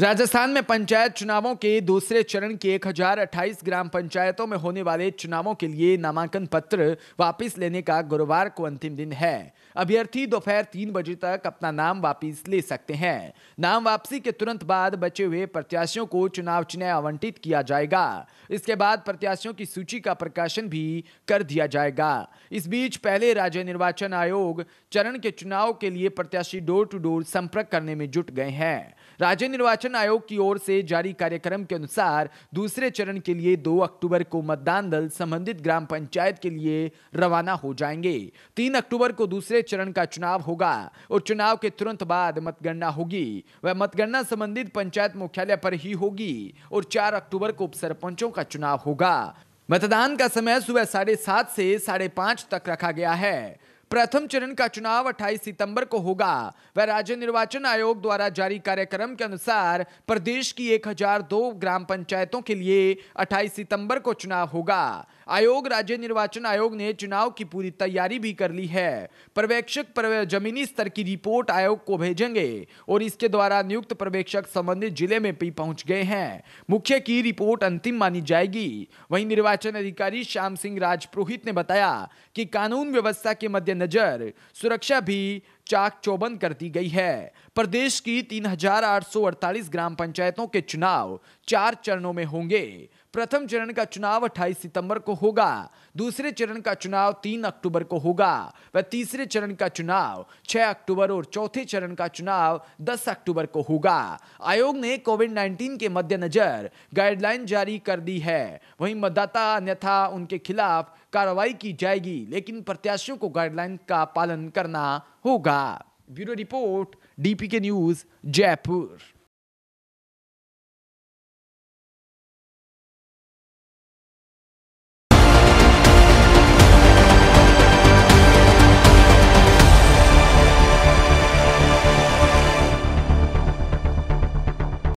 राजस्थान में पंचायत चुनावों के दूसरे चरण की 1028 ग्राम पंचायतों में होने वाले चुनावों के लिए नामांकन पत्र वापस लेने का गुरुवार को अंतिम दिन है अभ्यर्थी दोपहर तीन बजे तक अपना नाम वापस ले सकते हैं नाम वापसी के तुरंत बाद बचे हुए प्रत्याशियों को चुनाव चिन्ह आवंटित किया जाएगा इसके बाद प्रत्याशियों की सूची का प्रकाशन भी कर दिया जाएगा इस बीच पहले राज्य निर्वाचन आयोग चरण के चुनाव के लिए प्रत्याशी डोर टू डोर संपर्क करने में जुट गए हैं राज्य निर्वाचन निर्वाचन आयोग की ओर से जारी कार्यक्रम के अनुसार दूसरे चरण के लिए 2 अक्टूबर को मतदान दल संबंधित ग्राम पंचायत के लिए रवाना हो जाएंगे 3 अक्टूबर को दूसरे चरण का चुनाव होगा और चुनाव के तुरंत बाद मतगणना होगी वह मतगणना संबंधित पंचायत मुख्यालय पर ही होगी और चार अक्टूबर को उप सरपंचों का चुनाव होगा मतदान का समय सुबह साढ़े सात से साढ़े पांच तक रखा गया है प्रथम चरण का चुनाव 28 सितंबर को होगा वह राज्य निर्वाचन आयोग द्वारा जारी कार्यक्रम के अनुसार प्रदेश की 1002 ग्राम पंचायतों के लिए 28 सितंबर को चुनाव होगा आयोग राज्य निर्वाचन आयोग ने चुनाव की पूरी तैयारी भी कर ली है पर्यवेक्षक जमीनी स्तर की रिपोर्ट आयोग को भेजेंगे और इसके द्वारा नियुक्त पर्यवेक्षक संबंधित जिले में भी पहुंच गए हैं मुख्य की रिपोर्ट अंतिम मानी जाएगी वही निर्वाचन अधिकारी श्याम सिंह राजपुरोहित ने बताया कि कानून व्यवस्था के मध्य मद्देनजर सुरक्षा भी चाक चौबंद कर दी गई है प्रदेश की 3,848 ग्राम पंचायतों के चुनाव चार चरणों में होंगे प्रथम चरण का चुनाव 28 सितंबर को होगा दूसरे चरण का चुनाव 3 अक्टूबर को होगा व तीसरे चरण का चुनाव 6 अक्टूबर और चौथे चरण का चुनाव 10 अक्टूबर को होगा आयोग ने कोविड 19 के मद्देनजर गाइडलाइन जारी कर दी है वहीं मतदाता अन्यथा उनके खिलाफ कार्रवाई की जाएगी लेकिन प्रत्याशियों को गाइडलाइन का पालन करना होगा ब्यूरो रिपोर्ट डीपी के न्यूज जयपुर